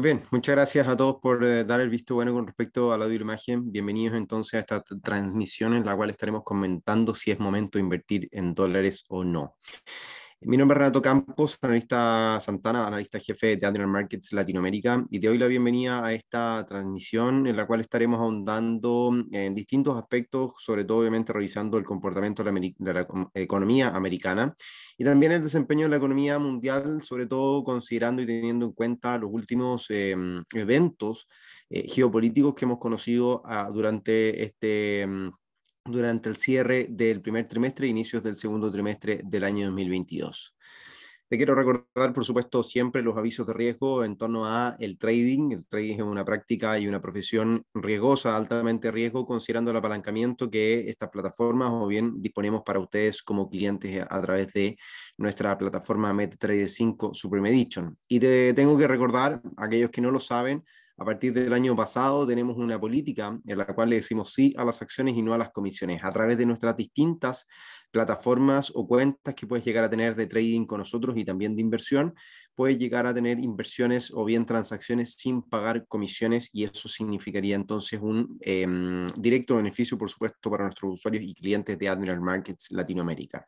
Pues bien, muchas gracias a todos por eh, dar el visto bueno con respecto al audio la imagen. Bienvenidos entonces a esta transmisión en la cual estaremos comentando si es momento de invertir en dólares o no. Mi nombre es Renato Campos, analista Santana, analista jefe de Andrew Markets Latinoamérica, y te doy la bienvenida a esta transmisión en la cual estaremos ahondando en distintos aspectos, sobre todo obviamente revisando el comportamiento de la, economía americana y también el desempeño de la economía mundial, sobre todo considerando y teniendo en cuenta los últimos em, eventos eh, geopolíticos que hemos conocido ah, durante este... Em, durante el cierre del primer trimestre e inicios del segundo trimestre del año 2022. Te quiero recordar, por supuesto, siempre los avisos de riesgo en torno a el trading. El trading es una práctica y una profesión riesgosa, altamente riesgo, considerando el apalancamiento que estas plataformas o bien disponemos para ustedes como clientes a través de nuestra plataforma MetaTrader 5 Supreme Edition. Y te tengo que recordar, aquellos que no lo saben, a partir del año pasado tenemos una política en la cual le decimos sí a las acciones y no a las comisiones. A través de nuestras distintas plataformas o cuentas que puedes llegar a tener de trading con nosotros y también de inversión, puedes llegar a tener inversiones o bien transacciones sin pagar comisiones y eso significaría entonces un em, directo beneficio, por supuesto, para nuestros usuarios y clientes de Admiral Markets Latinoamérica.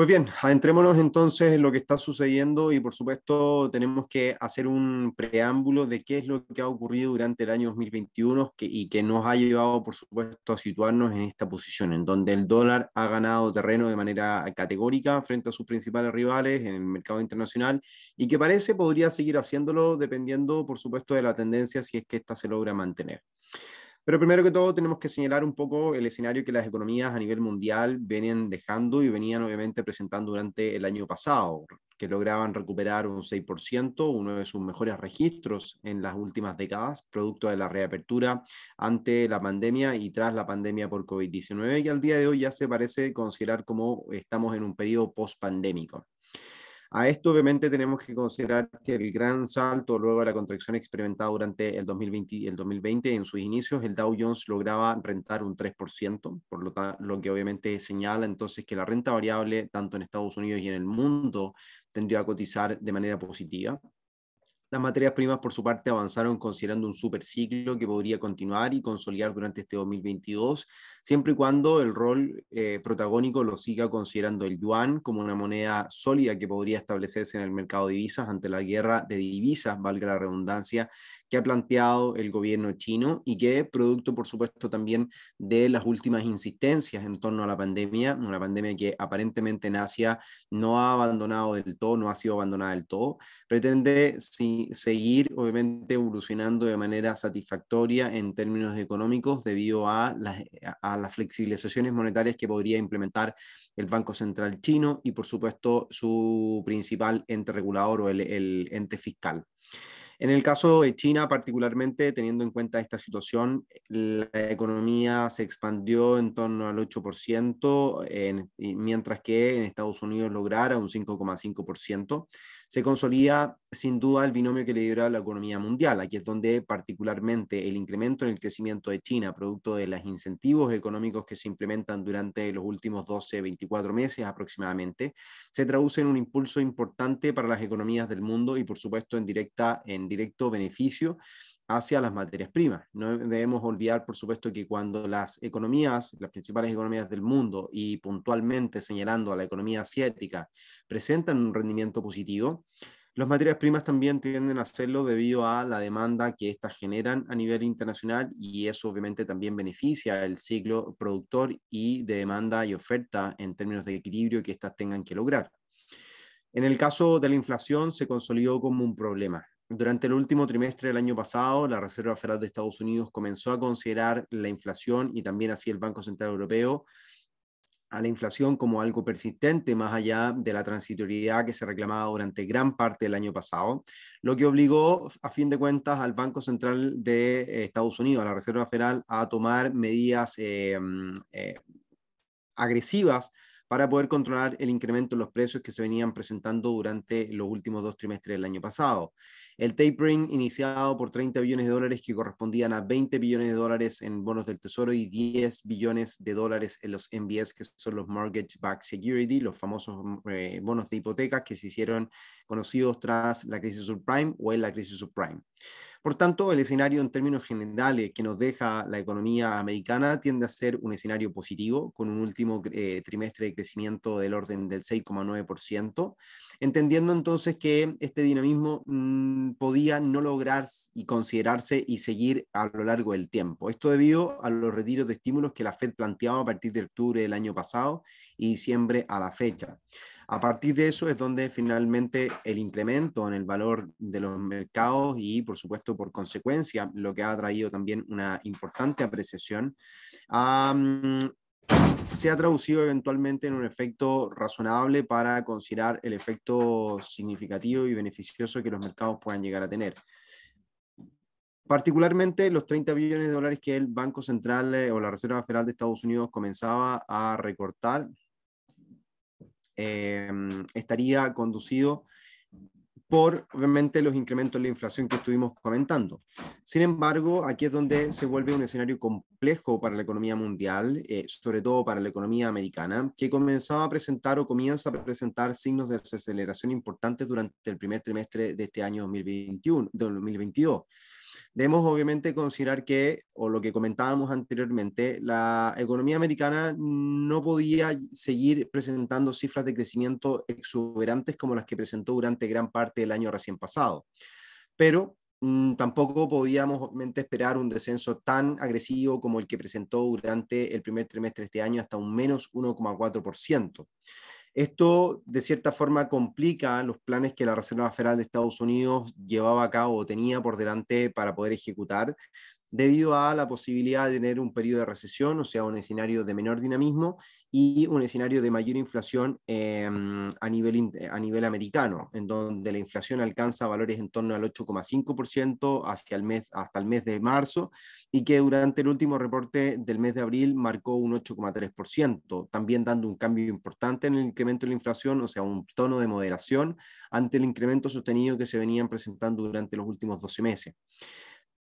Pues bien, adentrémonos entonces en lo que está sucediendo y por supuesto tenemos que hacer un preámbulo de qué es lo que ha ocurrido durante el año 2021 y que nos ha llevado por supuesto a situarnos en esta posición en donde el dólar ha ganado terreno de manera categórica frente a sus principales rivales en el mercado internacional y que parece podría seguir haciéndolo dependiendo por supuesto de la tendencia si es que ésta se logra mantener. Pero primero que todo tenemos que señalar un poco el escenario que las economías a nivel mundial venían dejando y venían obviamente presentando durante el año pasado, que lograban recuperar un 6%, uno de sus mejores registros en las últimas décadas, producto de la reapertura ante la pandemia y tras la pandemia por COVID-19, y al día de hoy ya se parece considerar como estamos en un periodo post-pandémico. A esto obviamente tenemos que considerar que el gran salto luego de la contracción experimentada durante el 2020, el 2020 en sus inicios, el Dow Jones lograba rentar un 3%, por lo, que obviamente señala entonces que la renta variable, tanto en Estados Unidos y en el mundo, tendió a cotizar de manera positiva. Las materias primas, por su parte, avanzaron considerando un super ciclo que podría continuar y consolidar durante este 2022, siempre y cuando el rol eh, protagónico lo siga considerando el yuan como una moneda sólida que podría establecerse en el mercado de divisas ante la guerra de divisas, valga la redundancia, que ha planteado el gobierno chino y que producto, por supuesto, también de las últimas insistencias en torno a la pandemia, una pandemia que aparentemente en Asia no ha abandonado del todo, no ha sido abandonada del todo, pretende, sin seguir obviamente evolucionando de manera satisfactoria en términos económicos debido a las, flexibilizaciones monetarias que podría implementar el Banco Central chino y por supuesto su principal ente regulador o el, ente fiscal. En el caso de China, particularmente teniendo en cuenta esta situación, la economía se expandió en torno al 8%, mientras que en Estados Unidos lograra un 5,5% se consolida sin duda el binomio que lidera la economía mundial. Aquí es donde particularmente el incremento en el crecimiento de China, producto de los incentivos económicos que se implementan durante los últimos 12, 24 meses aproximadamente, se traduce en un impulso importante para las economías del mundo y por supuesto en, directa, en directo beneficio hacia las materias primas. No debemos olvidar, por supuesto, que cuando las economías, las principales economías del mundo y puntualmente señalando a la economía asiática, presentan un rendimiento positivo, las materias primas también tienden a hacerlo debido a la demanda que éstas generan a nivel internacional y eso obviamente también beneficia el ciclo productor y de demanda y oferta en términos de equilibrio que éstas tengan que lograr. En el caso de la inflación se consolidó como un problema durante el último trimestre del año pasado, la Reserva Federal de Estados Unidos comenzó a considerar la inflación y también así el Banco Central Europeo a la inflación como algo persistente más allá de la transitoriedad que se reclamaba durante gran parte del año pasado, lo que obligó a fin de cuentas al Banco Central de eh, Estados Unidos, a la Reserva Federal, a tomar medidas eh, mm, eh, agresivas para poder controlar el incremento en los precios que se venían presentando durante los últimos dos trimestres del año pasado. El tapering iniciado por 30 billones de dólares que correspondían a 20 billones de dólares en bonos del tesoro y 10 billones de dólares en los MBS, que son los Mortgage Back Security, los famosos mm, eh, bonos de hipotecas que se hicieron conocidos tras la crisis subprime o en la crisis subprime. Por tanto, el escenario en términos generales que nos deja la economía americana tiende a ser un escenario positivo, con un último eh, trimestre de crecimiento del orden del 6,9%, entendiendo entonces que este dinamismo mm, Mm, podía no lograrse y considerarse y seguir a lo largo del tiempo. Esto debido a los retiros de estímulos que la Fed planteaba a partir de octubre del año pasado y diciembre a la fecha. A partir de eso es donde finalmente el incremento en el valor de los mercados y, por supuesto, por consecuencia, lo que ha traído también una importante apreciación, a... Mm, se ha traducido eventualmente en un efecto razonable para considerar el efecto significativo y beneficioso que los mercados puedan llegar a tener. Particularmente los 30 billones de dólares que el Banco Central eh, o la Reserva Federal de Estados Unidos comenzaba a recortar em, estaría conducido por, obviamente, los incrementos de la inflación que estuvimos comentando. Sin embargo, aquí es donde se vuelve un escenario complejo para la economía mundial, eh, sobre todo para la economía americana, que comenzaba a presentar o comienza a presentar signos de desaceleración importantes durante el primer trimestre de este año 2021, 2022 Debemos obviamente considerar que, o lo que comentábamos anteriormente, la economía americana no podía seguir presentando cifras de crecimiento exuberantes como las que presentó durante gran parte del año recién pasado. Pero mm, tampoco podíamos esperar un descenso tan agresivo como el que presentó durante el primer trimestre de este año, hasta un menos 1,4%. Esto, de cierta forma, complica los planes que la Reserva Federal de Estados Unidos llevaba a cabo o tenía por delante para poder ejecutar, debido a la posibilidad de tener un periodo de recesión, o sea, un escenario de menor dinamismo y un escenario de mayor inflación em, a, nivel, eh, a nivel americano, en donde la inflación alcanza valores en torno al 8,5% hacia mes, hasta el mes de marzo y que durante el último reporte del mes de abril marcó un 8,3%, también dando un cambio importante en el incremento de la inflación, o sea, un tono de moderación ante el incremento sostenido que se venían presentando durante los últimos 12 meses.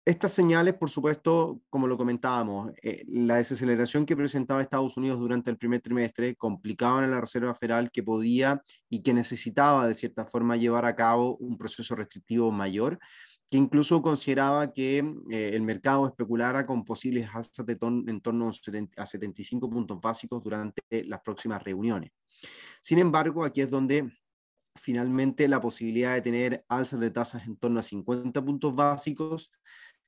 Estas señales, por supuesto, como lo comentábamos, eh, la desaceleración que presentaba Estados Unidos durante el primer trimestre complicaban a la Reserva Federal que podía y que necesitaba, de cierta forma, llevar a cabo un proceso restrictivo mayor, que incluso consideraba que mm, eh, el mercado especulara con posibles hasta de en torno a 75 puntos básicos durante las próximas reuniones. Sin embargo, aquí es donde finalmente la posibilidad de tener alzas de tasas en torno a 50 puntos básicos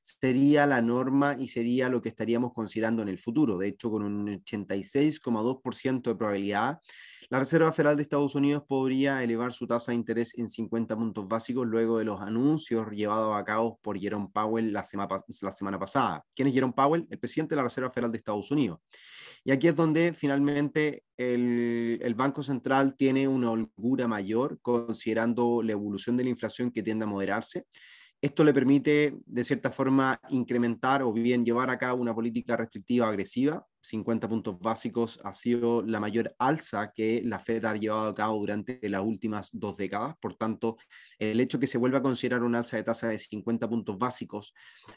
sería la norma y sería lo que estaríamos considerando en el futuro. De hecho, con un 86,2% de probabilidad, la Reserva Federal de Estados Unidos podría elevar su tasa de interés en 50 puntos básicos luego de los anuncios llevados a cabo por Jerome Powell la semana, la semana pasada. ¿Quién es Jerome Powell? El presidente de la Reserva Federal de Estados Unidos. Y aquí es donde finalmente el, el, Banco Central tiene una holgura mayor considerando la evolución de la inflación que tiende a moderarse. Esto le permite, de cierta forma, incrementar o bien llevar a cabo una política restrictiva agresiva. 50 puntos básicos ha sido la mayor alza que la Fed ha llevado a cabo durante las últimas dos décadas. Por tanto, el hecho que se vuelva a considerar una alza de tasa de 50 puntos básicos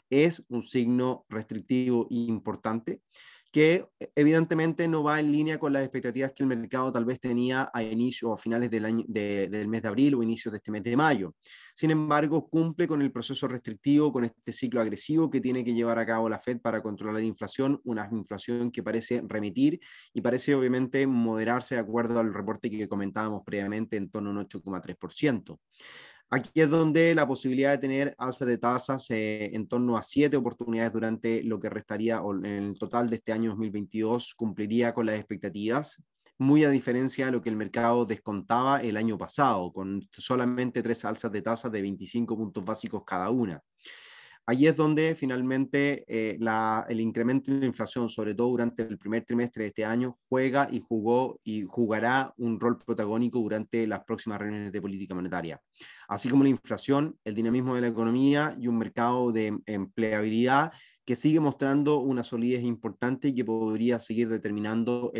es un signo restrictivo importante que eh, evidentemente no va en línea con las expectativas que el mercado tal vez tenía a inicio o a finales del, del mes de abril o inicios de este mes de mayo. Sin embargo, cumple con el proceso restrictivo, con este ciclo agresivo que tiene que llevar a cabo la Fed para controlar la inflación, una inflación que parece remitir y parece obviamente moderarse de acuerdo al reporte que comentábamos previamente en torno a un 8,3%. Aquí es donde la posibilidad de tener alzas de tasas eh, en torno a siete oportunidades durante lo que restaría en el total de este año 2022 cumpliría con las expectativas, muy a diferencia de lo que el mercado descontaba el año pasado, con solamente tres alzas de tasas de 25 puntos básicos cada una. Ahí es donde finalmente eh, el incremento de la inflación, sobre todo durante el primer trimestre de este año, juega y jugó y jugará un rol protagónico durante las próximas reuniones de política monetaria. Así como la inflación, el dinamismo de la economía y un mercado de empleabilidad que sigue mostrando una solidez importante y que podría seguir determinando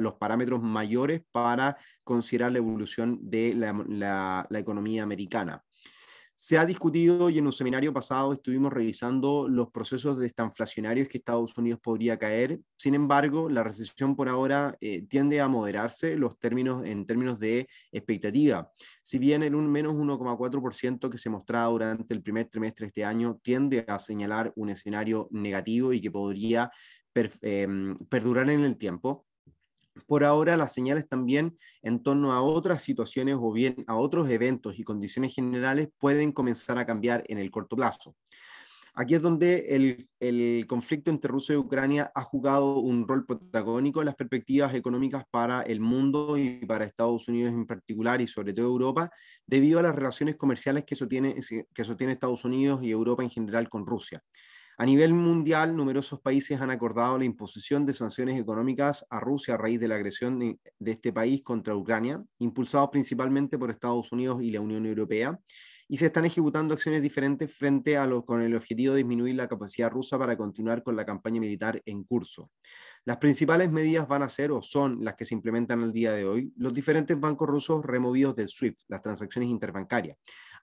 los parámetros mayores para considerar la evolución de la economía americana. Se ha discutido y en un seminario pasado estuvimos revisando los procesos de estanflacionarios que Estados Unidos podría caer. Sin embargo, la recesión por ahora eh, tiende a moderarse los términos, en términos de expectativa. Si bien el un menos 1,4% que se mostraba durante el primer trimestre de este año tiende a señalar un escenario negativo y que podría em, perdurar en el tiempo, por ahora las señales también en torno a otras situaciones o bien a otros eventos y condiciones generales pueden comenzar a cambiar en el corto plazo. Aquí es donde el, conflicto entre Rusia y Ucrania ha jugado un rol protagónico en las perspectivas económicas para el mundo y para Estados Unidos en particular y sobre todo Europa, debido a las relaciones comerciales que que sostiene Estados Unidos y Europa en general con Rusia. A nivel mundial, numerosos países han acordado la imposición de sanciones económicas a Rusia a raíz de la agresión de este país contra Ucrania, impulsados principalmente por Estados Unidos y la Unión Europea, y se están ejecutando acciones diferentes frente a lo, con el objetivo de disminuir la capacidad rusa para continuar con la campaña militar en curso. Las principales medidas van a ser o son las que se implementan al día de hoy los diferentes bancos rusos removidos del SWIFT, las transacciones interbancarias,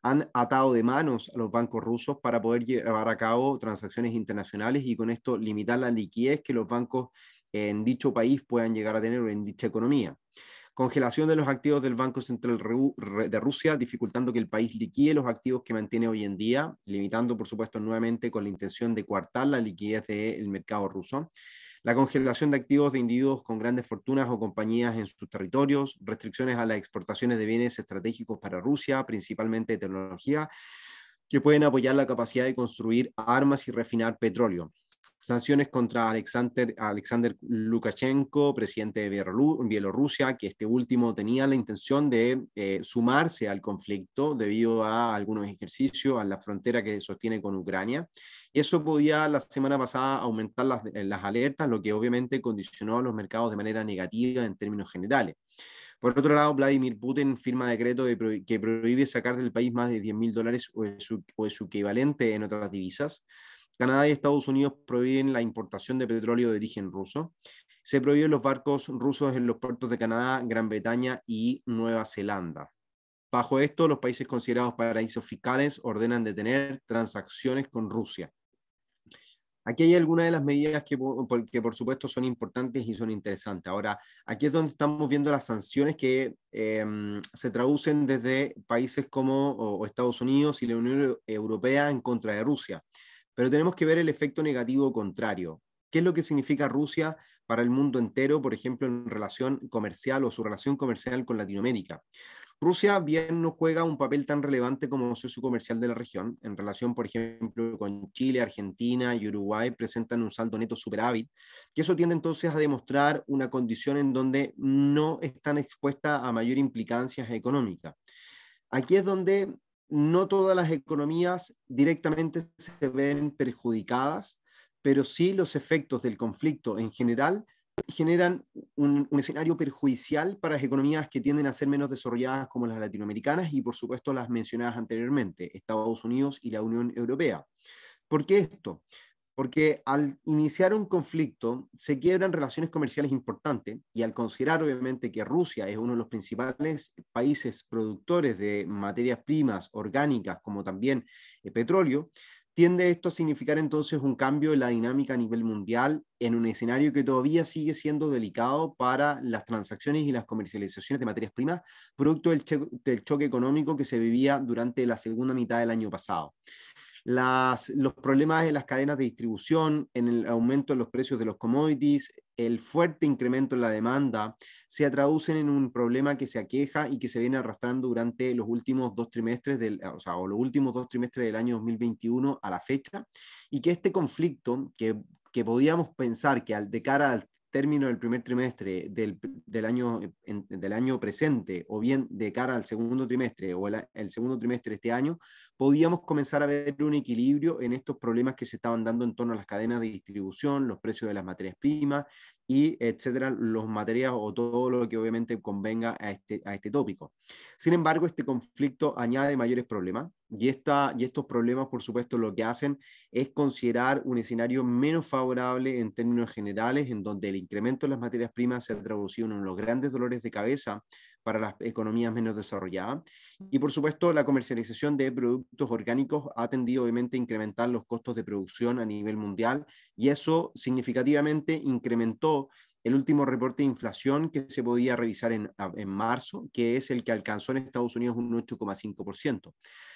han atado de manos a los bancos rusos para poder llevar a cabo transacciones internacionales y con esto limitar la liquidez que los bancos en dicho país puedan llegar a tener en dicha economía. Congelación de los activos del Banco Central de Rusia, dificultando que el país liquide los activos que mantiene hoy en día, limitando, por supuesto, nuevamente con la intención de coartar la liquidez del mercado ruso la congelación de activos de individuos con grandes fortunas o compañías en sus territorios, restricciones a las exportaciones de bienes estratégicos para Rusia, principalmente tecnología, que pueden apoyar la capacidad de construir armas y refinar petróleo sanciones contra Alexander, Alexander Lukashenko, presidente de Bielorrusia, que este último tenía la intención de eh, sumarse al conflicto debido a algunos ejercicios a la frontera que sostiene con Ucrania. Eso podía la semana pasada aumentar las, eh, las alertas, lo que obviamente condicionó a los mercados de manera negativa en términos generales. Por otro lado, Vladimir Putin firma decreto que prohíbe sacar del país más de 10 mil dólares o, o su equivalente en otras divisas. Canadá y Estados Unidos prohíben la importación de petróleo de origen ruso. Se prohíben los barcos rusos en los puertos de Canadá, Gran Bretaña y Nueva Zelanda. Bajo esto, los países considerados paraísos fiscales ordenan detener transacciones con Rusia. Aquí hay algunas de las medidas que, por supuesto son importantes y son interesantes. Ahora, aquí es donde estamos viendo las sanciones que em, se traducen desde países como Estados Unidos y la Unión Europea en contra de Rusia. Pero tenemos que ver el efecto negativo contrario. ¿Qué es lo que significa Rusia para el mundo entero, por ejemplo, en relación comercial o su relación comercial con Latinoamérica? Rusia bien no juega un papel tan relevante como socio comercial de la región. En relación, por ejemplo, con Chile, Argentina y Uruguay presentan un saldo neto superávit, que eso tiende entonces a demostrar una condición en donde no están expuestas a mayor implicancias económicas. Aquí es donde no todas las economías directamente se ven perjudicadas, pero sí los efectos del conflicto en general generan un, escenario perjudicial para las economías que tienden a ser menos desarrolladas como las latinoamericanas y por supuesto las mencionadas anteriormente, Estados Unidos y la Unión Europea. ¿Por qué esto? porque al iniciar un conflicto se quiebran relaciones comerciales importantes y al considerar obviamente que Rusia es uno de los principales países productores de materias primas orgánicas como también eh, petróleo, tiende esto a significar entonces un cambio en la dinámica a nivel mundial en un escenario que todavía sigue siendo delicado para las transacciones y las comercializaciones de materias primas, producto del choque económico que se vivía durante la segunda mitad del año pasado los problemas en las cadenas de distribución, en el aumento de los precios de los commodities, el fuerte incremento en la demanda, se traducen en un problema que se aqueja y que se viene arrastrando durante los últimos dos trimestres, del, o sea, los últimos dos trimestres del año 2021 a la fecha, y que este conflicto que que podíamos pensar que al, de cara al término del primer trimestre del, año, eh, del año presente o bien de cara al segundo trimestre o el, segundo trimestre de este año, podíamos comenzar a ver un equilibrio en estos problemas que se estaban dando en torno a las cadenas de distribución, los precios de las materias primas y etcétera, los materias o todo lo que obviamente convenga a este, a este tópico. Sin embargo, este conflicto añade mayores problemas y, y estos problemas, por supuesto, lo que hacen es considerar un escenario menos favorable en términos generales, en donde el incremento de las materias primas se ha traducido en uno los grandes dolores de cabeza para las economías menos desarrolladas. Y, por supuesto, la comercialización de productos orgánicos ha tendido, obviamente, a incrementar los costos de producción a nivel mundial y eso significativamente incrementó el último reporte de inflación que se podía revisar en, marzo, que es el que alcanzó en Estados Unidos un 8,5%.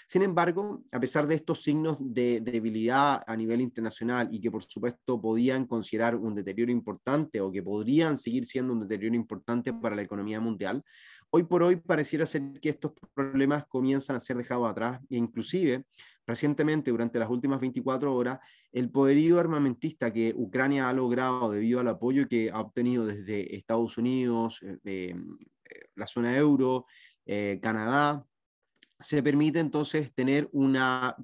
Sin embargo, a pesar de estos signos de debilidad a nivel internacional y que por supuesto podían considerar un deterioro importante o que podrían seguir siendo un deterioro importante para la economía mundial, hoy por hoy pareciera ser que estos problemas comienzan a ser dejados atrás e inclusive Recientemente, durante las últimas 24 horas, el poderío armamentista que Ucrania ha logrado debido al apoyo que ha obtenido desde Estados Unidos, eh, eh, la zona euro, eh, Canadá, se permite entonces tener una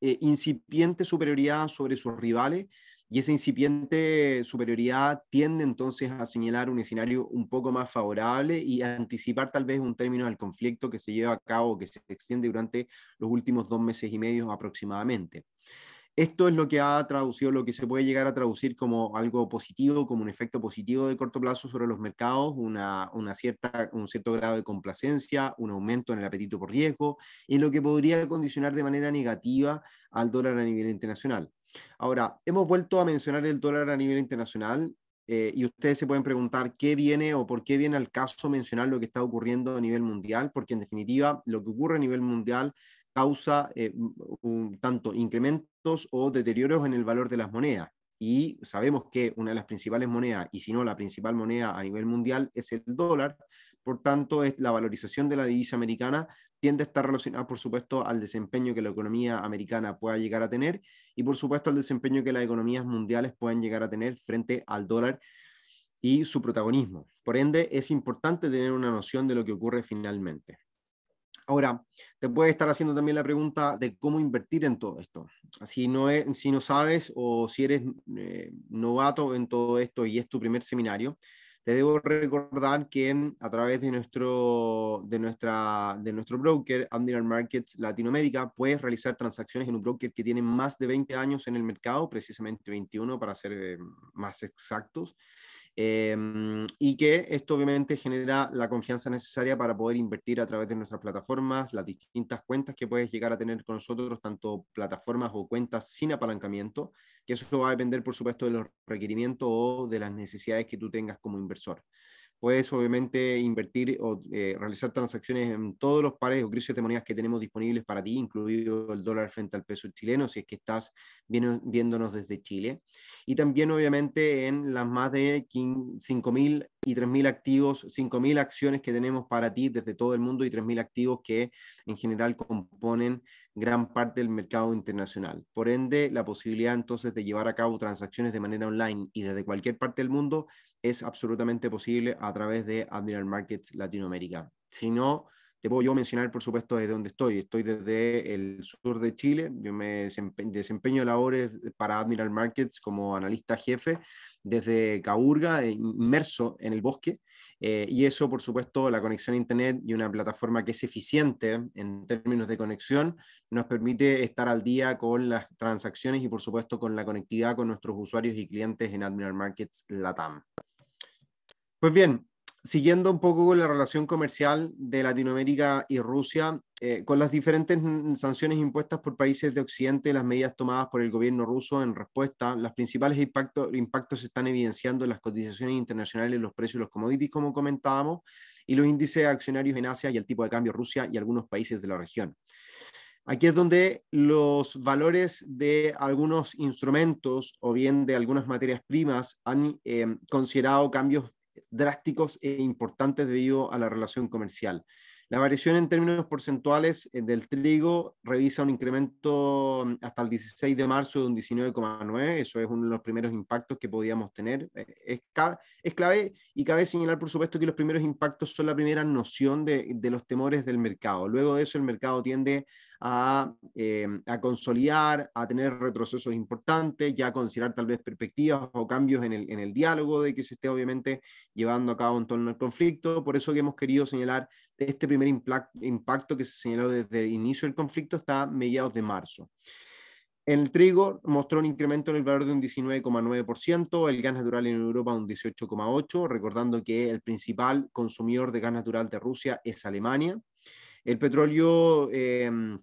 incipiente superioridad sobre sus rivales y esa incipiente superioridad tiende entonces a señalar un escenario un poco más favorable y anticipar tal vez un término del conflicto que se lleva a cabo, que se extiende durante los últimos dos meses y medio aproximadamente. Esto es lo que ha traducido, lo que se puede llegar a traducir como algo positivo, como un efecto positivo de corto plazo sobre los mercados, cierta, un cierto grado de complacencia, un aumento en el apetito por riesgo, y lo que podría condicionar de manera negativa al dólar a nivel internacional. Ahora, hemos vuelto a mencionar el dólar a nivel internacional eh, y ustedes se pueden preguntar qué viene o por qué viene al caso mencionar lo que está ocurriendo a nivel mundial, porque en definitiva lo que ocurre a nivel mundial causa eh, un, tanto incrementos o deterioros en el valor de las monedas. Y sabemos que una de las principales monedas, y si no la principal moneda a nivel mundial, es el dólar. Por tanto, es la valorización de la divisa americana tiende a estar relacionada, por supuesto, al desempeño que la economía americana pueda llegar a tener y, por supuesto, al desempeño que las economías mundiales pueden llegar a tener frente al dólar y su protagonismo. Por ende, es importante tener una noción de lo que ocurre finalmente. Ahora, te puede estar haciendo también la pregunta de cómo invertir en todo esto. Si no, si no sabes o si eres eh, novato en todo esto y es tu primer seminario, te debo recordar que a través de nuestro, de nuestra, de nuestro broker, Andinar Markets Latinoamérica, puedes realizar transacciones en un broker que tiene más de 20 años en el mercado, precisamente 21 para ser eh, más exactos. Em, y que esto obviamente genera la confianza necesaria para poder invertir a través de nuestras plataformas, las distintas cuentas que puedes llegar a tener con nosotros, tanto plataformas o cuentas sin apalancamiento, que eso va a depender por supuesto de los requerimientos o de las necesidades que tú tengas como inversor puedes obviamente invertir o eh, realizar transacciones en todos los pares o crisis de monedas que tenemos disponibles para ti, incluido el dólar frente al peso chileno, si es que estás viéndonos desde Chile. Y también obviamente en las más de 5.000 y 3.000 activos, 5.000 acciones que tenemos para ti desde todo el mundo y 3.000 activos que en general componen gran parte del mercado internacional. Por ende, la posibilidad entonces de llevar a cabo transacciones de manera online y desde cualquier parte del mundo es absolutamente posible a través de Admiral Markets Latinoamérica. Si no, te puedo yo mencionar, por supuesto, desde donde estoy. Estoy desde el sur de Chile. Yo me desempeño labores para Admiral Markets como analista jefe desde Caburga, e inmerso en el bosque. Eh, y eso, por supuesto, la conexión a Internet y una plataforma que es eficiente en términos de conexión nos permite estar al día con las transacciones y, por supuesto, con la conectividad con nuestros usuarios y clientes en Admiral Markets Latam. Pues bien, siguiendo un poco la relación comercial de Latinoamérica y Rusia, eh, con las diferentes sanciones impuestas por países de Occidente las medidas tomadas por el gobierno ruso en respuesta, los principales impactos, se están evidenciando en las cotizaciones internacionales, los precios de los commodities, como comentábamos, y los índices accionarios en Asia y el tipo de cambio Rusia y algunos países de la región. Aquí es donde los valores de algunos instrumentos o bien de algunas materias primas han eh, considerado cambios drásticos e importantes debido a la relación comercial. La variación en términos porcentuales eh, del trigo revisa un incremento mm, hasta el 16 de marzo de un 19,9. Eso es uno de los primeros impactos que podíamos tener. Eh, es, es, clave y cabe señalar, por supuesto, que los primeros impactos son la primera noción de, los temores del mercado. Luego de eso, el mercado tiende em, a, consolidar, a tener retrocesos importantes, ya a considerar tal vez perspectivas o cambios en el, en el diálogo de que se esté obviamente llevando a cabo en torno al conflicto. Por eso que hemos querido señalar este primer impacto que se señaló desde el inicio del conflicto está mediados de marzo. El trigo mostró un incremento en el valor de un 19,9%, el gas natural en Europa un 18,8%, recordando que el principal consumidor de gas natural de Rusia es Alemania. El petróleo em,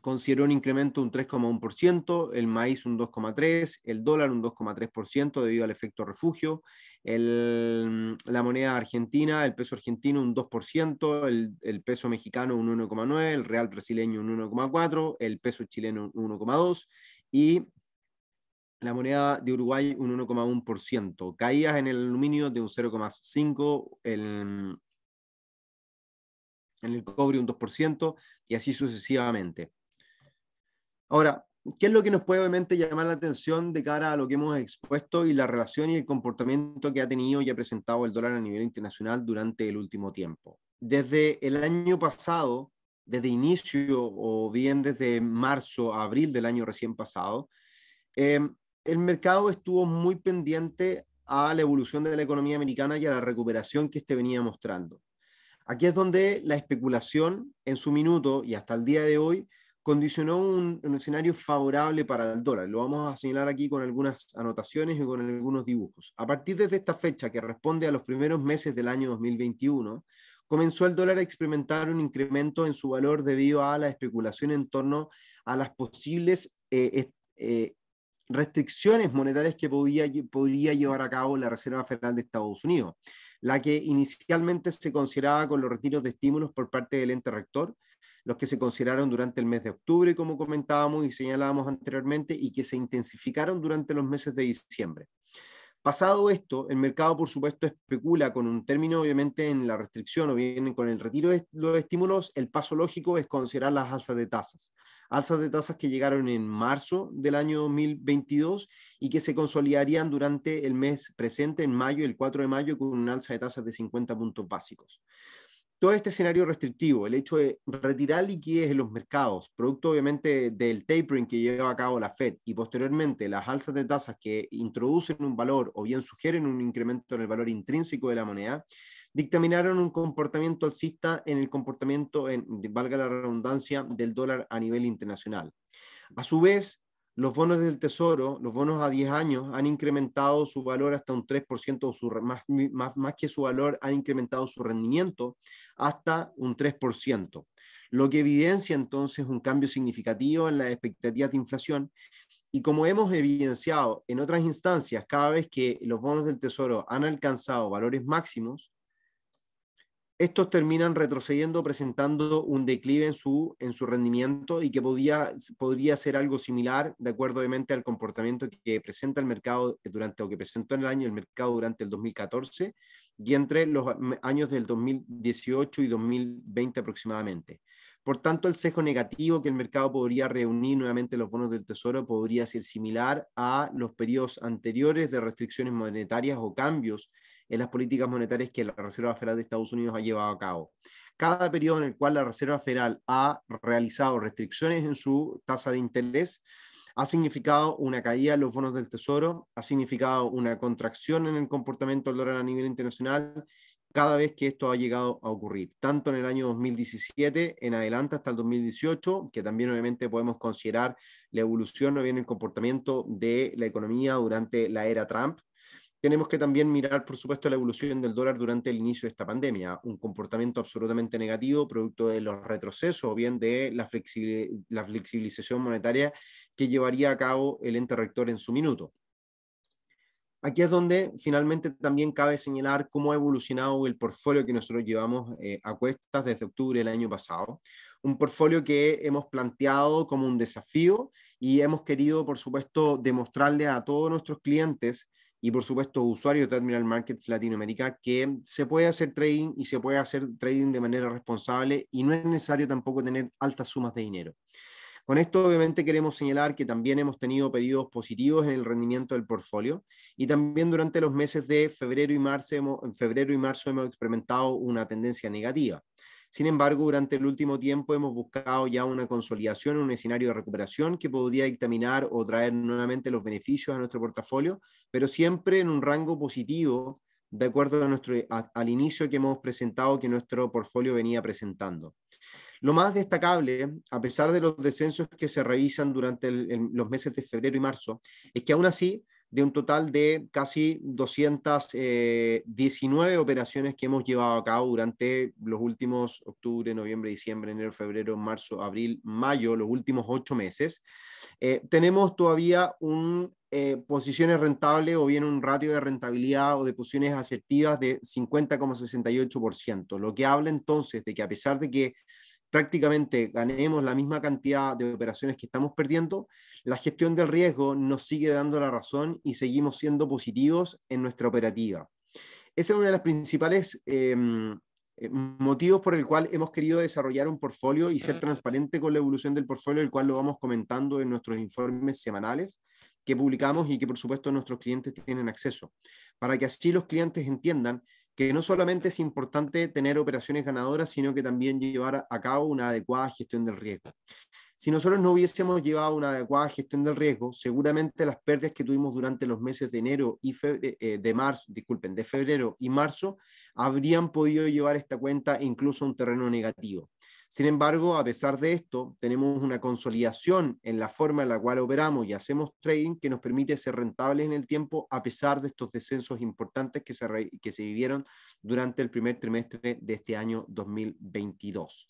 consideró un incremento de un 3,1%, el maíz un 2,3%, el dólar un 2,3% debido al efecto refugio, mm, la moneda argentina, el peso argentino un 2%, el, peso mexicano un 1,9%, el real brasileño un 1,4%, el peso chileno un 1,2% y la moneda de Uruguay un 1,1%, caídas en el aluminio de un 0,5%, mm, en el cobre un 2% y así sucesivamente. Ahora, ¿qué es lo que nos puede obviamente llamar la atención de cara a lo que hemos expuesto y la relación y el comportamiento que ha tenido y ha presentado el dólar a nivel internacional durante el último tiempo? Desde el año pasado, desde inicio o bien desde marzo a abril del año recién pasado, eh, el mercado estuvo muy pendiente a la evolución de la economía americana y a la recuperación que este venía mostrando. Aquí es donde la especulación en su minuto y hasta el día de hoy condicionó un, escenario favorable para el dólar. Lo vamos a señalar aquí con algunas anotaciones y con algunos dibujos. A partir de esta fecha, que responde a los primeros meses del año 2021, comenzó el dólar a experimentar un incremento en su valor debido a la especulación en torno a las posibles eh, eh, restricciones monetarias que podía, podría llevar a cabo la Reserva Federal de Estados Unidos, la que inicialmente se consideraba con los retiros de estímulos por parte del ente rector, los que se consideraron durante el mes de octubre, como comentábamos y señalábamos anteriormente, y que se intensificaron durante los meses de diciembre. Pasado esto, el mercado, por supuesto, especula con un término, obviamente, en la restricción o bien con el retiro de los estímulos. El paso lógico es considerar las alzas de tasas. Alzas de tasas que llegaron en marzo del año 2022 y que se consolidarían durante el mes presente, en mayo, el 4 de mayo, con una alza de tasas de 50 puntos básicos todo este escenario restrictivo, el hecho de retirar liquidez de los mercados, producto obviamente del tapering que lleva a cabo la Fed y posteriormente las alzas de tasas que introducen un valor o bien sugieren un incremento en el valor intrínseco de la moneda, dictaminaron un comportamiento alcista en el comportamiento, en, valga la redundancia, del dólar a nivel internacional. A su vez, los bonos del Tesoro, los bonos a 10 años, han incrementado su valor hasta un 3% su, más, más, que su valor, han incrementado su rendimiento hasta un 3%, lo que evidencia entonces un cambio significativo en las expectativas de inflación y como hemos evidenciado en otras instancias, cada vez que los bonos del Tesoro han alcanzado valores máximos, estos terminan retrocediendo, presentando un declive en su, en su rendimiento y que podía, podría ser algo similar, de acuerdo obviamente al comportamiento que presenta el mercado durante, o que presentó en el año el mercado durante el 2014 y entre los años del 2018 y 2020 aproximadamente. Por tanto, el sesgo negativo que el mercado podría reunir nuevamente los bonos del Tesoro podría ser similar a los periodos anteriores de restricciones monetarias o cambios en las políticas monetarias que la Reserva Federal de Estados Unidos ha llevado a cabo. Cada periodo en el cual la Reserva Federal ha realizado restricciones en su tasa de interés ha significado una caída en los bonos del tesoro, ha significado una contracción en el comportamiento del dólar a nivel internacional cada vez que esto ha llegado a ocurrir, tanto en el año 2017 en adelante hasta el 2018, que también obviamente podemos considerar la evolución o bien el comportamiento de la economía durante la era Trump, tenemos que también mirar, por supuesto, la evolución del dólar durante el inicio de esta pandemia, un comportamiento absolutamente negativo producto de los retrocesos o bien de la, flexibilización monetaria que llevaría a cabo el ente rector en su minuto. Aquí es donde finalmente también cabe señalar cómo ha evolucionado el portfolio que nosotros llevamos eh, a cuestas desde octubre del año pasado. Un portfolio que hemos planteado como un desafío y hemos querido, por supuesto, demostrarle a todos nuestros clientes y por supuesto usuarios de Admiral Markets Latinoamérica que se puede hacer trading y se puede hacer trading de manera responsable y no es necesario tampoco tener altas sumas de dinero. Con esto obviamente queremos señalar que también hemos tenido periodos positivos en el rendimiento del portfolio y también durante los meses de febrero y marzo hemos, febrero y marzo hemos experimentado una tendencia negativa. Sin embargo, durante el último tiempo hemos buscado ya una consolidación, un escenario de recuperación que podría dictaminar o traer nuevamente los beneficios a nuestro portafolio, pero siempre en un rango positivo de acuerdo a nuestro, al inicio que hemos presentado, que nuestro portafolio venía presentando. Lo más destacable, a pesar de los descensos que se revisan durante los meses de febrero y marzo, es que aún así de un total de casi 219 eh, operaciones que hemos llevado a cabo durante los últimos octubre, noviembre, diciembre, enero, febrero, marzo, abril, mayo, los últimos ocho meses. Eh, tenemos todavía un eh, posiciones rentables o bien un ratio de rentabilidad o de posiciones asertivas de 50,68%, lo que habla entonces de que a pesar de que prácticamente ganemos la misma cantidad de operaciones que estamos perdiendo, la gestión del riesgo nos sigue dando la razón y seguimos siendo positivos en nuestra operativa. Ese es uno de los principales em, eh, motivos por el cual hemos querido desarrollar un portfolio y ser transparente con la evolución del portfolio, el cual lo vamos comentando en nuestros informes semanales que publicamos y que por supuesto nuestros clientes tienen acceso, para que así los clientes entiendan que no solamente es importante tener operaciones ganadoras, sino que también llevar a cabo una adecuada gestión del riesgo. Si nosotros no hubiésemos llevado una adecuada gestión del riesgo, seguramente las pérdidas que tuvimos durante los meses de enero y febrero, eh, de marzo, disculpen, de febrero y marzo, habrían podido llevar esta cuenta incluso a un terreno negativo. Sin embargo, a pesar de esto, tenemos una consolidación en la forma en la cual operamos y hacemos trading que nos permite ser rentables en el tiempo a pesar de estos descensos importantes que que se vivieron durante el primer trimestre de este año 2022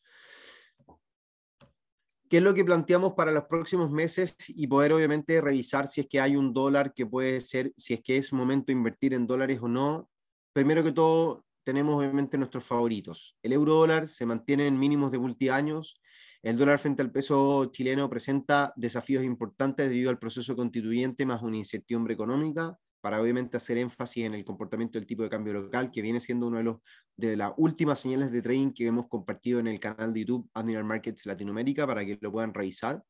qué es lo que planteamos para los próximos meses y poder obviamente revisar si es que hay un dólar que puede ser, si es que es momento de invertir en dólares o no. Primero que todo, tenemos obviamente nuestros favoritos. El euro dólar se mantiene en mínimos de multi años El dólar frente al peso chileno presenta desafíos importantes debido al proceso constituyente más una incertidumbre económica para obviamente hacer énfasis en el comportamiento del tipo de cambio local, que viene siendo uno de, los, de las últimas señales de trading que hemos compartido en el canal de YouTube Animal Markets Latinoamérica para que lo puedan revisar.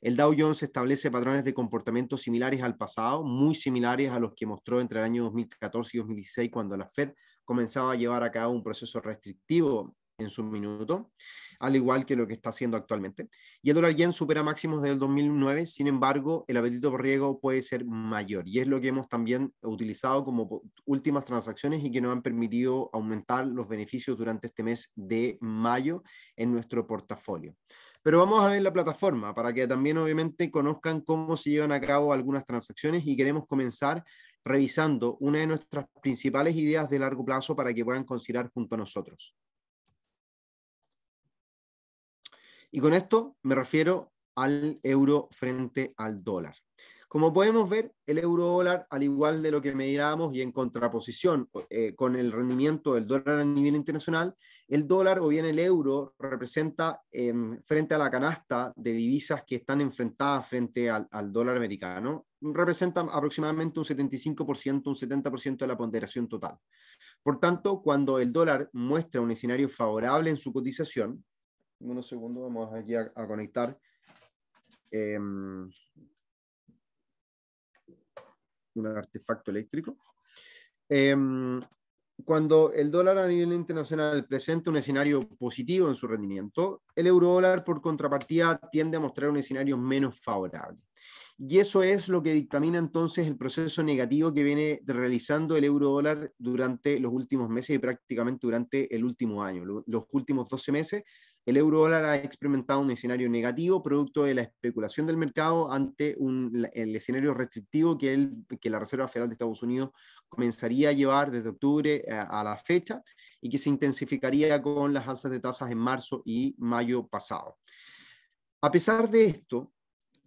El Dow Jones establece patrones de comportamiento similares al pasado, muy similares a los que mostró entre el año 2014 y 2016 cuando la Fed comenzaba a llevar a cabo un proceso restrictivo en su minuto, al igual que lo que está haciendo actualmente. Y el dólar yen supera máximos del 2009, sin embargo, el apetito por riego puede ser mayor y es lo que hemos también utilizado como últimas transacciones y que nos han permitido aumentar los beneficios durante este mes de mayo en nuestro portafolio. Pero vamos a ver la plataforma para que también obviamente conozcan cómo se llevan a cabo algunas transacciones y queremos comenzar revisando una de nuestras principales ideas de largo plazo para que puedan considerar junto a nosotros. Y con esto me refiero al euro frente al dólar. Como podemos ver, el euro dólar, al igual de lo que medirábamos y en contraposición eh, con el rendimiento del dólar a nivel internacional, el dólar o bien el euro representa em, frente a la canasta de divisas que están enfrentadas frente al, al dólar americano, representa aproximadamente un 75%, un 70% de la ponderación total. Por tanto, cuando el dólar muestra un escenario favorable en su cotización, en unos segundos, vamos aquí a, conectar. Em, un artefacto eléctrico. Em, cuando el dólar a nivel internacional presenta un escenario positivo en su rendimiento, el eurodólar por contrapartida tiende a mostrar un escenario menos favorable. Y eso es lo que dictamina entonces el proceso negativo que viene realizando el eurodólar durante los últimos meses y prácticamente durante el último año. Los últimos 12 meses el euro dólar ha experimentado un escenario negativo producto de la especulación del mercado ante el escenario restrictivo que, la Reserva Federal de Estados Unidos comenzaría a llevar desde octubre a, eh, a la fecha y que se intensificaría con las alzas de tasas en marzo y mayo pasado. A pesar de esto,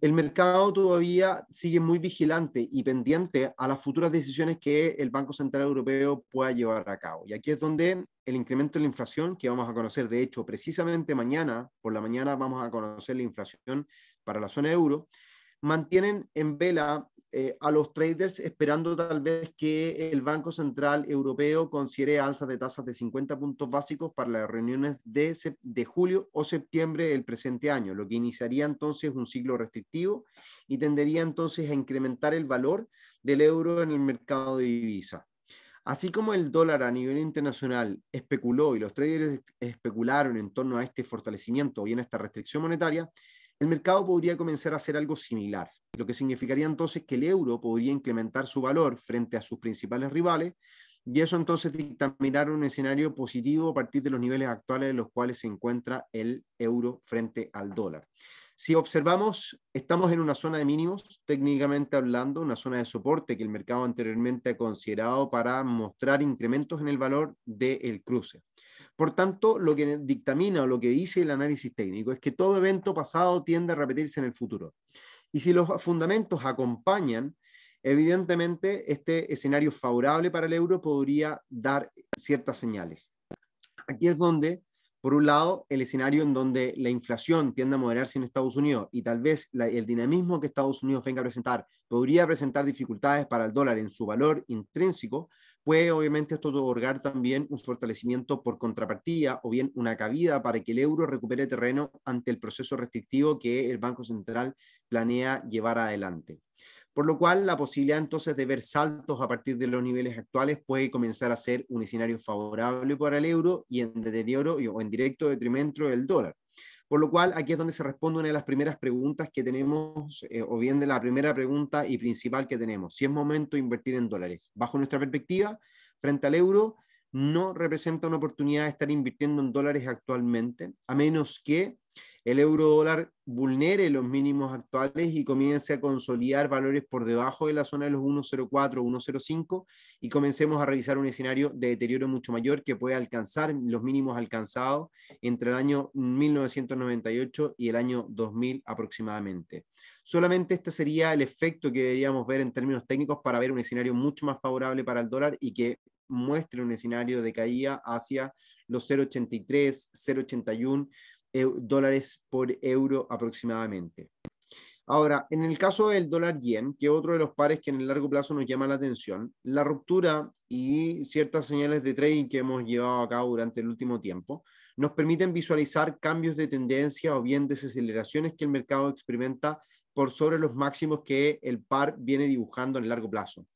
el mercado todavía sigue muy vigilante y pendiente a las futuras decisiones que el Banco Central Europeo pueda llevar a cabo. Y aquí es donde el incremento de la inflación, que vamos a conocer, de hecho, precisamente mañana, por la mañana vamos a conocer la inflación para la zona euro, mantienen en vela eh, a los traders esperando tal vez que el Banco Central Europeo considere alzas de tasas de 50 puntos básicos para las reuniones de, de julio o septiembre del presente año, lo que iniciaría entonces un ciclo restrictivo y tendería entonces a incrementar el valor del euro en el mercado de divisas. Así como el dólar a nivel internacional especuló y los traders especularon en torno a este fortalecimiento o bien a esta restricción monetaria, el mercado podría comenzar a hacer algo similar, lo que significaría entonces que el euro podría incrementar su valor frente a sus principales rivales y eso entonces dictaminará un escenario positivo a partir de los niveles actuales en los cuales se encuentra el euro frente al dólar. Si observamos, estamos en una zona de mínimos, técnicamente hablando, una zona de soporte que el mercado anteriormente ha considerado para mostrar incrementos en el valor del cruce. Por tanto, lo que dictamina o lo que dice el análisis técnico es que todo evento pasado tiende a repetirse en el futuro. Y si los fundamentos acompañan, evidentemente este escenario favorable para el euro podría dar ciertas señales. Aquí es donde, por un lado, el escenario en donde la inflación tiende a moderarse en Estados Unidos y tal vez el dinamismo que Estados Unidos venga a presentar podría presentar dificultades para el dólar en su valor intrínseco, puede obviamente esto otorgar también un fortalecimiento por contrapartida o bien una cabida para que el euro recupere terreno ante el proceso restrictivo que el Banco Central planea llevar adelante. Por lo cual, la posibilidad entonces de ver saltos a partir de los niveles actuales puede comenzar a ser un escenario favorable para el euro y en deterioro o en directo detrimento del dólar. Por lo cual, aquí es donde se responde una de las primeras preguntas que tenemos, eh, o bien de la primera pregunta y principal que tenemos, si es momento de invertir en dólares. Bajo nuestra perspectiva, frente al euro, no representa una oportunidad de estar invirtiendo en dólares actualmente, a menos que el euro dólar vulnere los mínimos actuales y comience a consolidar valores por debajo de la zona de los 1.04, 1.05 y comencemos a realizar un escenario de deterioro mucho mayor que puede alcanzar los mínimos alcanzados entre el año 1998 y el año 2000 aproximadamente. Solamente este sería el efecto que deberíamos ver en términos técnicos para ver un escenario mucho más favorable para el dólar y que muestre un escenario de caída hacia los 0,83, 0,81 dólares por euro aproximadamente. Ahora, en el caso del dólar yen, que otro de los pares que en el largo plazo nos llama la atención, la ruptura y ciertas señales de trading que hemos llevado a cabo durante el último tiempo nos permiten visualizar cambios de tendencia o bien desaceleraciones que el mercado experimenta por sobre los máximos que el par viene dibujando en el largo plazo.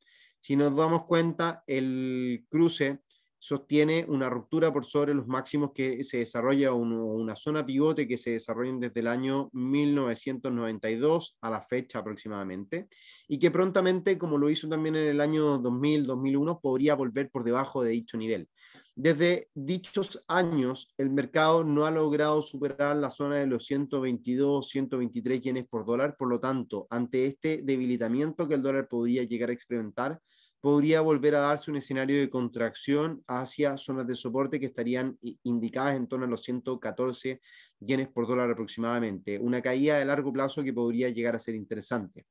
Si nos damos cuenta, el cruce sostiene una ruptura por sobre los máximos que se desarrolla o una zona pivote que se desarrolla desde el año 1992 a la fecha aproximadamente, y que prontamente, como lo hizo también en el año 2000-2001, podría volver por debajo de dicho nivel. Desde dichos años, el mercado no ha logrado superar la zona de los 122, 123 yenes por dólar, por lo tanto, ante este debilitamiento que el dólar podría llegar a experimentar, podría volver a darse un escenario de contracción hacia zonas de soporte que estarían eh, indicadas en torno a los 114 yenes por dólar aproximadamente. Una caída de largo plazo que podría llegar a ser interesante.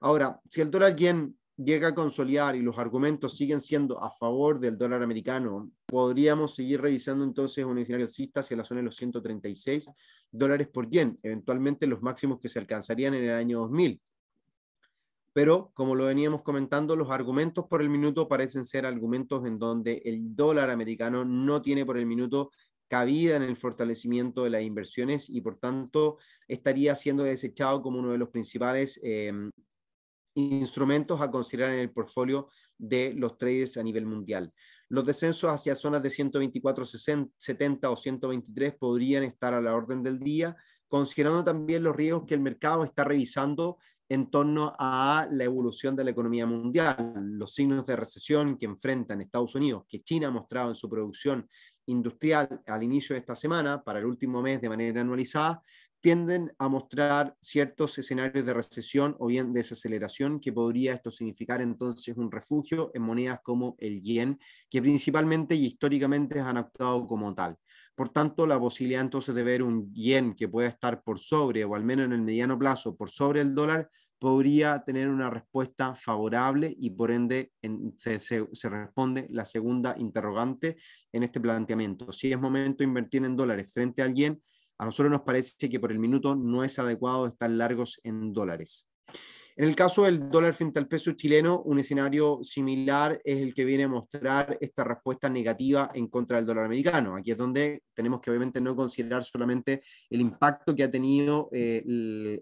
Ahora, si el dólar yen llega a consolidar y los argumentos siguen siendo a favor del dólar americano, podríamos seguir revisando entonces un escenario alcista hacia la zona de los 136 dólares por yen, eventualmente los máximos que se alcanzarían en el año 2000 pero como lo veníamos comentando, los argumentos por el minuto parecen ser argumentos en donde el dólar americano no tiene por el minuto cabida en el fortalecimiento de las inversiones y por tanto estaría siendo desechado como uno de los principales em, instrumentos a considerar en el portfolio de los traders a nivel mundial. Los descensos hacia zonas de 124, 60, 70 o 123 podrían estar a la orden del día, considerando también los riesgos que el mercado está revisando en torno a la evolución de la economía mundial, los signos de recesión que enfrentan Estados Unidos, que China ha mostrado en su producción industrial al inicio de esta semana, para el último mes de manera anualizada, tienden a mostrar ciertos escenarios de recesión o bien desaceleración que podría esto significar entonces un refugio en monedas como el yen, que principalmente y históricamente han actuado como tal. Por tanto, la posibilidad entonces de ver un yen que pueda estar por sobre o al menos en el mediano plazo por sobre el dólar podría tener una respuesta favorable y por ende se, se, responde la segunda interrogante en este planteamiento. Si es momento de invertir en dólares frente al yen, a nosotros nos parece que por el minuto no es adecuado estar largos en dólares. En el caso del dólar frente al peso chileno, un escenario similar es el que viene a mostrar esta respuesta negativa en contra del dólar americano. Aquí es donde tenemos que obviamente no considerar solamente el impacto que ha tenido eh,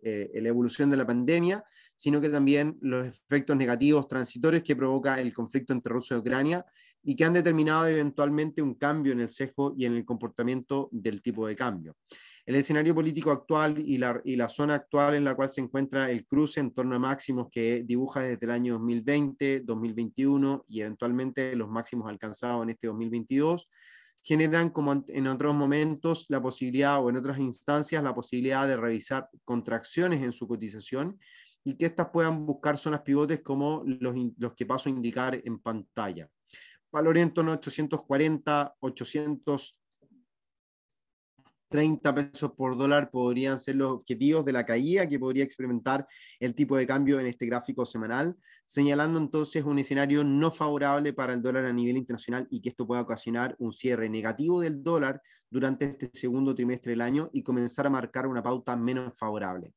eh, la evolución de la pandemia, sino que también los efectos negativos transitorios que provoca el conflicto entre Rusia y Ucrania y que han determinado eventualmente un cambio en el sesgo y en el comportamiento del tipo de cambio. El escenario político actual y la, zona actual en la cual se encuentra el cruce en torno a máximos que dibuja desde el año 2020, 2021 y eventualmente los máximos alcanzados en este 2022 generan, como en otros momentos, la posibilidad o en otras instancias, la posibilidad de realizar contracciones en su cotización y que éstas puedan buscar zonas pivotes como los, los, que paso a indicar en pantalla. Valor en torno a 840, 800 30 pesos por dólar podrían ser los objetivos de la caída que podría experimentar el tipo de cambio en este gráfico semanal, señalando entonces un escenario no favorable para el dólar a nivel internacional y que esto pueda ocasionar un cierre negativo del dólar durante este segundo trimestre del año y comenzar a marcar una pauta menos favorable.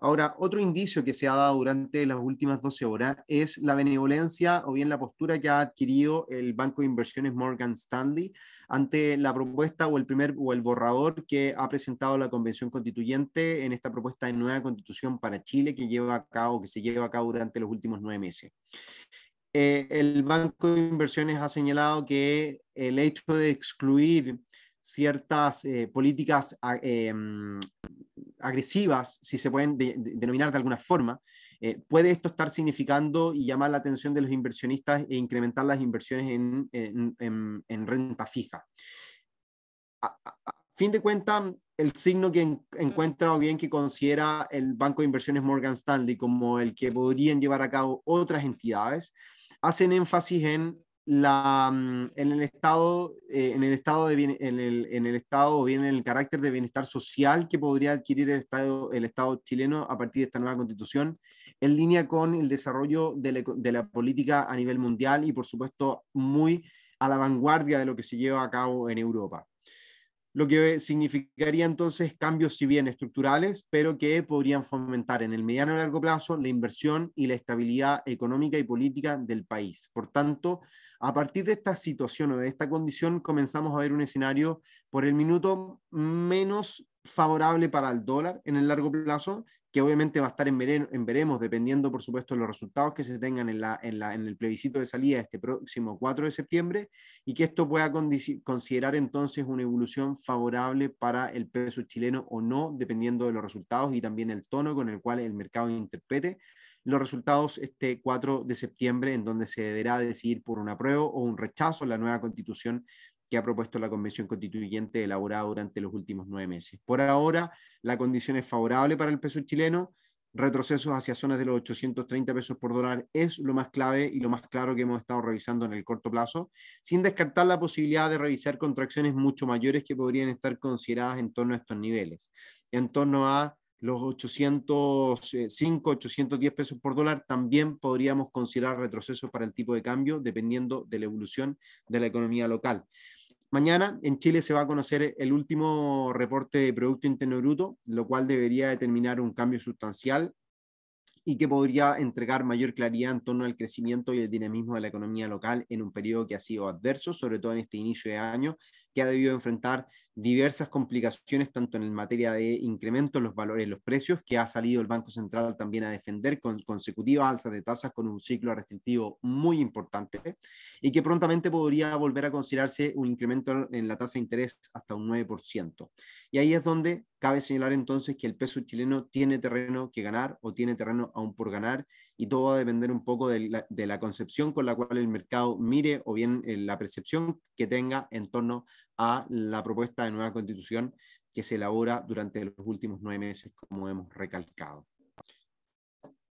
Ahora, otro indicio que se ha dado durante las últimas 12 horas es la benevolencia o bien la postura que ha adquirido el banco de inversiones Morgan Stanley ante la propuesta o el primer o el borrador que ha presentado la Convención Constituyente en esta propuesta de nueva constitución para Chile que lleva a cabo, que se lleva a cabo durante los últimos nueve meses. Eh, el Banco de Inversiones ha señalado que el hecho de excluir ciertas eh, políticas ah, eh, mm, agresivas, si se pueden denominar de alguna forma, eh, puede esto estar significando y llamar la atención de los inversionistas e incrementar las inversiones en, renta fija. a, fin de cuentas, el signo que encuentra o bien que considera el Banco de Inversiones Morgan Stanley como el que podrían llevar a cabo otras entidades, hacen énfasis en Mm, en el estado, eh, el estado en el, estado o bien el carácter de bienestar social que podría adquirir el estado, el estado chileno a partir de esta nueva constitución, en línea con el desarrollo de la política a nivel mundial y por supuesto muy a la vanguardia de lo que se lleva a cabo en Europa lo que significaría entonces cambios, si bien estructurales, pero que podrían fomentar en el mediano y largo plazo la inversión y la estabilidad económica y política del país. Por tanto, a partir de esta situación o de esta condición, comenzamos a ver un escenario por el minuto menos favorable para el dólar en el largo plazo, que obviamente va a estar en, veremos, dependiendo, por supuesto, de los resultados que se tengan en, la, en, la, en, el plebiscito de salida este próximo 4 de septiembre, y que esto pueda considerar entonces una evolución favorable para el peso chileno o no, dependiendo de los resultados y también el tono con el cual el mercado interprete los resultados este 4 de septiembre, en donde se deberá decidir por un apruebo o un rechazo la nueva constitución que ha propuesto la Convención Constituyente elaborada durante los últimos nueve meses. Por ahora, la condición es favorable para el peso chileno. Retrocesos hacia zonas de los 830 pesos por dólar es lo más clave y lo más claro que hemos estado revisando en el corto plazo, sin descartar la posibilidad de revisar contracciones mucho mayores que podrían estar consideradas en torno a estos niveles, en torno a los 805, 810 pesos por dólar, también podríamos considerar retrocesos para el tipo de cambio, dependiendo de la evolución de la economía local. Mañana en Chile se va a conocer el último reporte de Producto Interno Bruto, lo cual debería determinar un cambio sustancial y que podría entregar mayor claridad en torno al crecimiento y el dinamismo de la economía local en un periodo que ha sido adverso, sobre todo en este inicio de año, que ha debido enfrentar diversas complicaciones tanto en materia de incremento en los valores los precios, que ha salido el Banco Central también a defender con consecutivas alzas de tasas con un ciclo restrictivo muy importante, y que prontamente podría volver a considerarse un incremento en la tasa de interés hasta un 9%. Y ahí es donde Cabe señalar entonces que el peso chileno tiene terreno que ganar o tiene terreno aún por ganar y todo va a depender un poco de la, concepción con la cual el mercado mire o bien eh, la percepción que tenga en torno a la propuesta de nueva constitución que se elabora durante los últimos nueve meses, como hemos recalcado.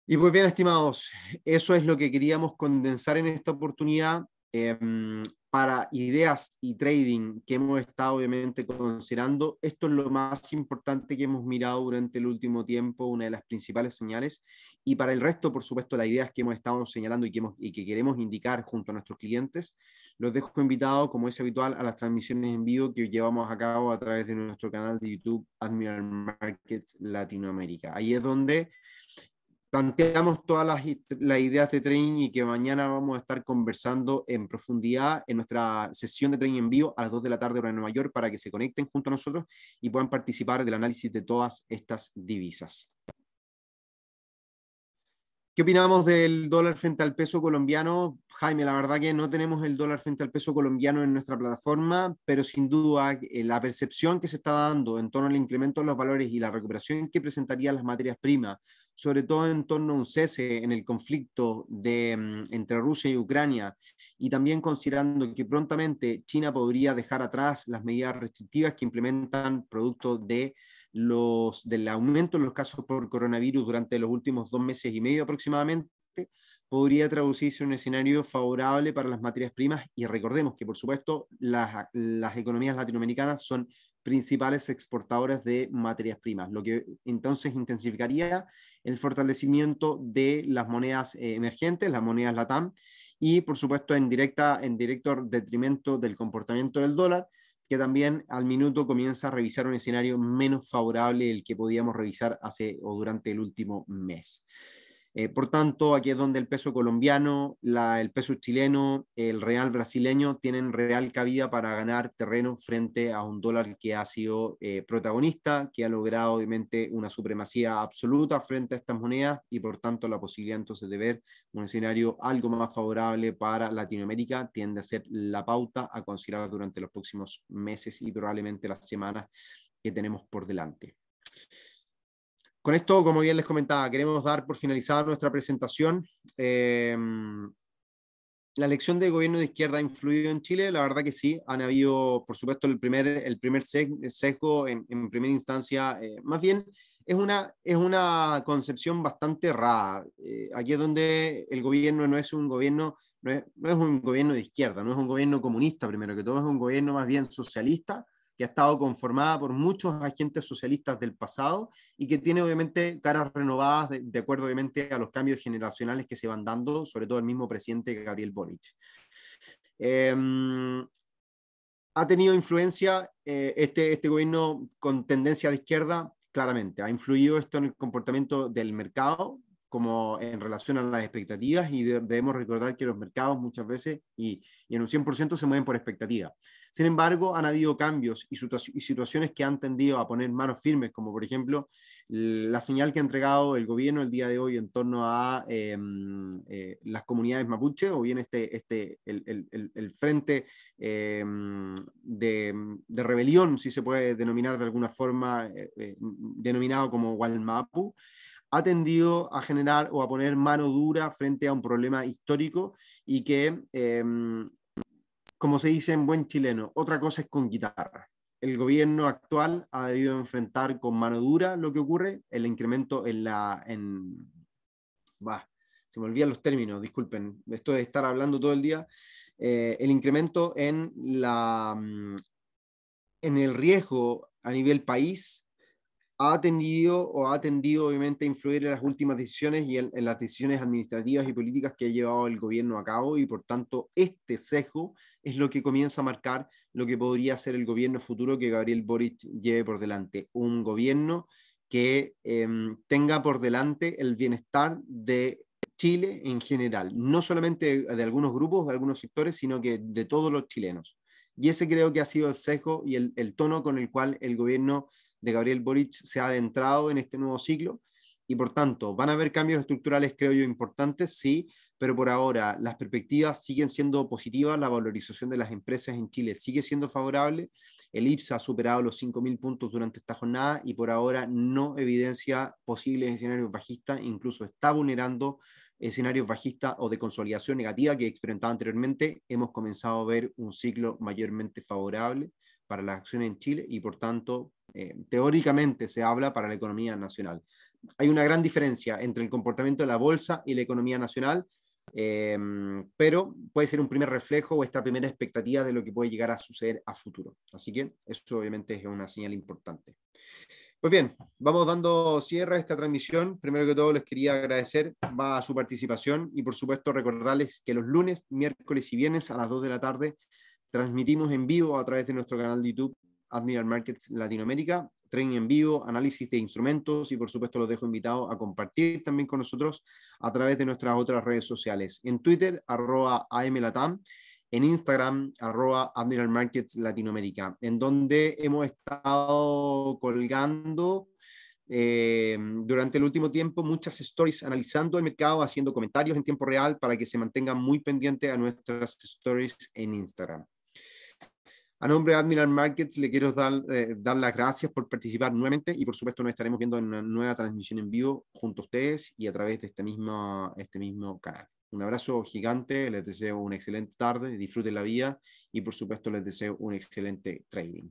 Y pues bien, estimados, eso es lo que queríamos condensar en esta oportunidad. Em, para ideas y trading que hemos estado obviamente considerando. Esto es lo más importante que hemos mirado durante el último tiempo, una de las principales señales. Y para el resto, por supuesto, las ideas que hemos estado señalando y que, queremos indicar junto a nuestros clientes, los dejo invitados, como es habitual, a las transmisiones en vivo que llevamos a cabo a través de nuestro canal de YouTube Admiral Markets Latinoamérica. Ahí es donde planteamos todas las, ideas de training y que mañana vamos a estar conversando en profundidad en nuestra sesión de tren en vivo a las 2 de la tarde hora Nueva York para que se conecten junto a nosotros y puedan participar del análisis de todas estas divisas. ¿Qué opinamos del dólar frente al peso colombiano? Jaime, la verdad que no tenemos el dólar frente al peso colombiano en nuestra plataforma, pero sin duda eh, la percepción que se está dando en torno al incremento de los valores y la recuperación que presentarían las materias primas, sobre todo en torno a un cese en el conflicto mm, entre Rusia y Ucrania, y también considerando que prontamente China podría dejar atrás las medidas restrictivas que implementan producto de los, del aumento en los casos por coronavirus durante los últimos dos meses y medio aproximadamente, podría traducirse en un escenario favorable para las materias primas y recordemos que, por supuesto, las, economías latinoamericanas son principales exportadoras de materias primas, lo que entonces intensificaría el fortalecimiento de las monedas eh, emergentes, las monedas LATAM, y por supuesto en, directa, en directo detrimento del comportamiento del dólar, que también al minuto comienza a revisar un escenario menos favorable del que podíamos revisar hace o durante el último mes. Eh, por tanto, aquí es donde el peso colombiano, el peso chileno, el real brasileño tienen real cabida para ganar terreno frente a un dólar que ha sido eh, protagonista, que ha logrado obviamente una supremacía absoluta frente a estas monedas y por tanto la posibilidad entonces de ver un escenario algo más favorable para Latinoamérica tiende a ser la pauta a considerar durante los próximos meses y probablemente las semanas que tenemos por delante. Con esto, como bien les comentaba, queremos dar por finalizada nuestra presentación. Em, la elección del gobierno de izquierda ha influido en Chile, la verdad que sí. Han habido, por supuesto, el primer, el primer sesgo en, primera instancia. Eh, más bien, es una, es una concepción bastante errada. Eh, aquí es donde el gobierno no es un gobierno, no es, no es un gobierno de izquierda, no es un gobierno comunista primero que todo, es un gobierno más bien socialista, que ha estado conformada por muchos agentes socialistas del pasado y que tiene obviamente caras renovadas de, acuerdo obviamente a los cambios generacionales que se van dando, sobre todo el mismo presidente Gabriel Boric. Em, ha tenido influencia eh, este, este gobierno con tendencia de izquierda, claramente. Ha influido esto en el comportamiento del mercado, como en relación a las expectativas, y debemos recordar que los mercados muchas veces, y, y en un 100% se mueven por expectativas. Sin embargo, han habido cambios y, situaciones que han tendido a poner manos firmes, como por ejemplo la señal que ha entregado el gobierno el día de hoy en torno a em, eh, las comunidades mapuche o bien este, este, el, frente em, de, rebelión, si se puede denominar de alguna forma, eh, eh, denominado como Walmapu ha tendido a generar o a poner mano dura frente a un problema histórico y que em, como se dice en buen chileno, otra cosa es con guitarra. El gobierno actual ha debido enfrentar con mano dura lo que ocurre, el incremento en la... En, se me olvidan los términos, disculpen, esto de estar hablando todo el día, eh, el incremento en, la, mm, en el riesgo a nivel país ha atendido o ha tendido obviamente a influir en las últimas decisiones y en, las decisiones administrativas y políticas que ha llevado el gobierno a cabo y por tanto este sesgo es lo que comienza a marcar lo que podría ser el gobierno futuro que Gabriel Boric lleve por delante. Un gobierno que em, tenga por delante el bienestar de Chile en general, no solamente de, algunos grupos, de algunos sectores, sino que de todos los chilenos. Y ese creo que ha sido el sesgo y el, el tono con el cual el gobierno de Gabriel Boric se ha adentrado en este nuevo ciclo y por tanto van a haber cambios estructurales, creo yo, importantes, sí, pero por ahora las perspectivas siguen siendo positivas, la valorización de las empresas en Chile sigue siendo favorable, el IPSA ha superado los 5.000 puntos durante esta jornada y por ahora no evidencia posibles escenarios bajistas, incluso está vulnerando escenarios bajistas o de consolidación negativa que experimentaba anteriormente, hemos comenzado a ver un ciclo mayormente favorable para la acción en Chile y por tanto eh, teóricamente se habla para la economía nacional. Hay una gran diferencia entre el comportamiento de la bolsa y la economía nacional, eh, pero puede ser un primer reflejo o esta primera expectativa de lo que puede llegar a suceder a futuro. Así que eso obviamente es una señal importante. Pues bien, vamos dando cierre a esta transmisión. Primero que todo les quería agradecer a su participación y por supuesto recordarles que los lunes, miércoles y viernes a las 2 de la tarde Transmitimos en vivo a través de nuestro canal de YouTube Admiral Markets Latinoamérica, tren en vivo, análisis de instrumentos y por supuesto los dejo invitados a compartir también con nosotros a través de nuestras otras redes sociales. En Twitter, arroba AMLatam, en Instagram, arroba Admiral Markets Latinoamérica, en donde hemos estado colgando eh, durante el último tiempo muchas stories analizando el mercado, haciendo comentarios en tiempo real para que se mantengan muy pendientes a nuestras stories en Instagram. A nombre de Admiral Markets le quiero dar, eh, dar las gracias por participar nuevamente y por supuesto nos estaremos viendo en una nueva transmisión en vivo junto a ustedes y a través de este mismo, este mismo canal. Un abrazo gigante, les deseo una excelente tarde, disfruten la vida y por supuesto les deseo un excelente trading.